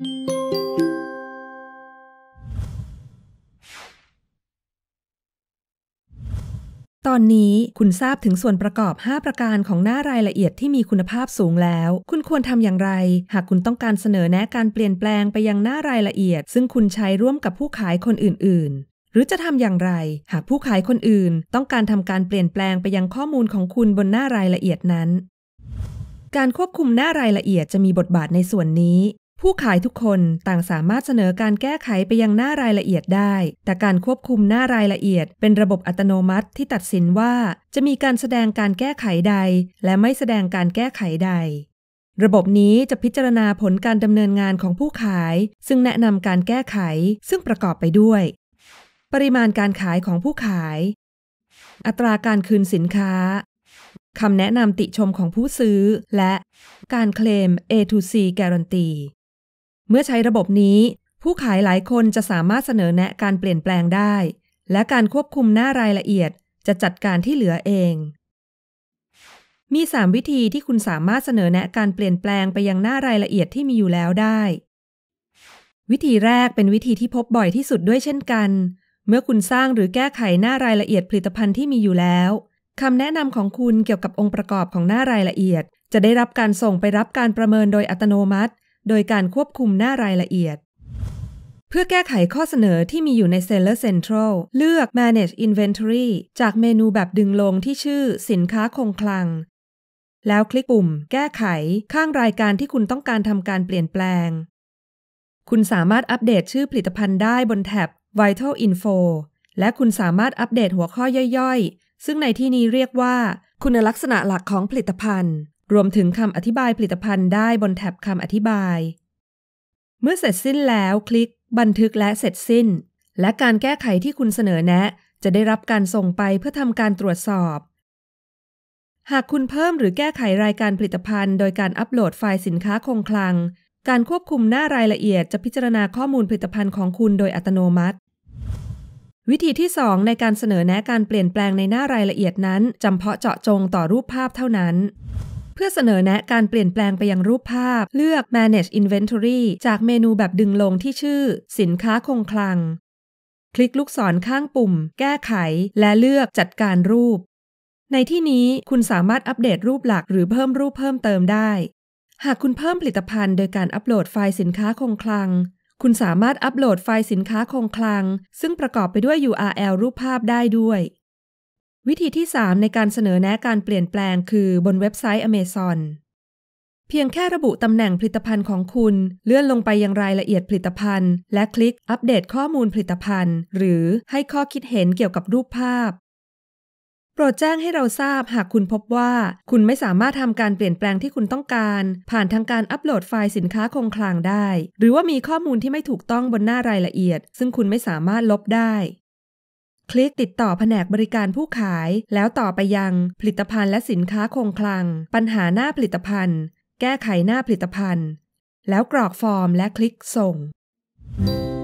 ตอนนี้คุณทราบถึงส่วนประกอบ 5 ประการของหน้ารายละเอียดที่มีคุณภาพสูงแล้ว คุณควรทำอย่างไร หากคุณต้องการเสนอแนะการเปลี่ยนแปลงไปยังหน้ารายละเอียด ซึ่งคุณใช้ร่วมกับผู้ขายคนอื่น ๆ หรือจะทำอย่างไร หากผู้ขายคนอื่น ต้องการทำการเปลี่ยนแปลงไปยังข้อมูลของคุณบนหน้ารายละเอียดนั้น การควบคุมหน้ารายละเอียดจะมีบทบาทในส่วนนี้ผู้ขายทุกคนต่างสามารถเสนอการแก้ไขไปยังหน้ารายละเอียดได้ แต่การควบคุมหน้ารายละเอียด เป็นระบบอัตโนมัติที่ตัดสินว่าจะมีการแสดงการแก้ไขใดและไม่แสดงการแก้ไขใด ระบบนี้จะพิจารณาผลการดำเนินงานของผู้ขาย ซึ่งแนะนำการแก้ไข ซึ่งประกอบไปด้วย ปริมาณการขายของผู้ขาย อัตราการคืนสินค้าคำแนะนำติชมของผู้ซื้อ และ การเคลม A to C ก r a n นตีเมื่อใช้ระบบนี้ ผู้ขายหลายคนจะสามารถเสนอแนะการเปลี่ยนแปลงได้ และการควบคุมหน้ารายละเอียด จะจัดการที่เหลือเอง มี 3 วิธีที่คุณสามารถเสนอแนะการเปลี่ยนแปลงไปยังหน้ารายละเอียดที่มีอยู่แล้วได้ วิธีแรกเป็นวิธีที่พบบ่อยที่สุดด้วยเช่นกัน เมื่อคุณสร้างหรือแก้ไขหน้ารายละเอียดผลิตภัณฑ์ที่มีอยู่แล้วคำแนะนำของคุณเกี่ยวกับองค์ประกอบของหน้ารายละเอียด จะได้รับการส่งไปรับการประเมินโดยอัตโนมัติโดยการควบคุมหน้ารายละเอียด เพื่อแก้ไขข้อเสนอที่มีอยู่ใน Seller Central เลือก Manage Inventory จากเมนูแบบดึงลงที่ชื่อสินค้าคงคลัง แล้วคลิกปุ่ม แก้ไขข้างรายการที่คุณต้องการทำการเปลี่ยนแปลง คุณสามารถอัปเดตชื่อผลิตภัณฑ์ได้บนแท็บ Vital Info และคุณสามารถอัปเดตหัวข้อย่อยๆ ซึ่งในที่นี้เรียกว่าคุณลักษณะหลักของผลิตภัณฑ์รวมถึงคำอธิบายผลิตภัณฑ์ได้บนแท็บคำอธิบาย เมื่อเสร็จสิ้นแล้วคลิกบันทึกและเสร็จสิ้น และการแก้ไขที่คุณเสนอแนะ จะได้รับการส่งไปเพื่อทำการตรวจสอบ หากคุณเพิ่มหรือแก้ไขรายการผลิตภัณฑ์ โดยการอัปโหลดไฟล์สินค้าคงคลัง การควบคุมหน้ารายละเอียด จะพิจารณาข้อมูลผลิตภัณฑ์ของคุณโดยอัตโนมัติ วิธีที่ 2 ในการเสนอแนะการเปลี่ยนแปลงในหน้ารายละเอียดนั้นจำเพาะเจาะจงต่อรูปภาพเท่านั้นพื่อเสนอแนะการเปลี่ยนแปลงไปยังรูปภาพ เลือก manage inventory จากเมนูแบบดึงลงที่ชื่อสินค้าคงคลัง คลิกลูกศรข้างปุ่ม แก้ไข และเลือกจัดการรูป ในที่นี้คุณสามารถอัปเดตรูปหลักหรือเพิ่มรูปเพิ่มเติมได้ หากคุณเพิ่มผลิตภัณฑ์โดยการอัปโหลดไฟล์สินค้าคงคลัง คุณสามารถอัปโหลดไฟล์สินค้าคงคลัง ซึ่งประกอบไปด้วย URL รูปภาพได้ด้วยวิธีที่ 3 ในการเสนอแนะการเปลี่ยนแปลงคือบนเว็บไซต์ Amazon เพียงแค่ระบุตำแหน่งผลิตภัณฑ์ของคุณ เลื่อนลงไปยังรายละเอียดผลิตภัณฑ์ และคลิกอัปเดตข้อมูลผลิตภัณฑ์ หรือให้ข้อคิดเห็นเกี่ยวกับรูปภาพ โปรดแจ้งให้เราทราบหากคุณพบว่า คุณไม่สามารถทำการเปลี่ยนแปลงที่คุณต้องการ ผ่านทางการอัปโหลดไฟล์สินค้าคงคลังได้ หรือว่ามีข้อมูลที่ไม่ถูกต้องบนหน้ารายละเอียด ซึ่งคุณไม่สามารถลบได้คลิกติดต่อแผนกบริการผู้ขาย แล้วต่อไปยัง ผลิตภัณฑ์และสินค้าคงคลัง ปัญหาหน้าผลิตภัณฑ์ แก้ไขหน้าผลิตภัณฑ์ แล้วกรอกฟอร์มและคลิกส่ง thank you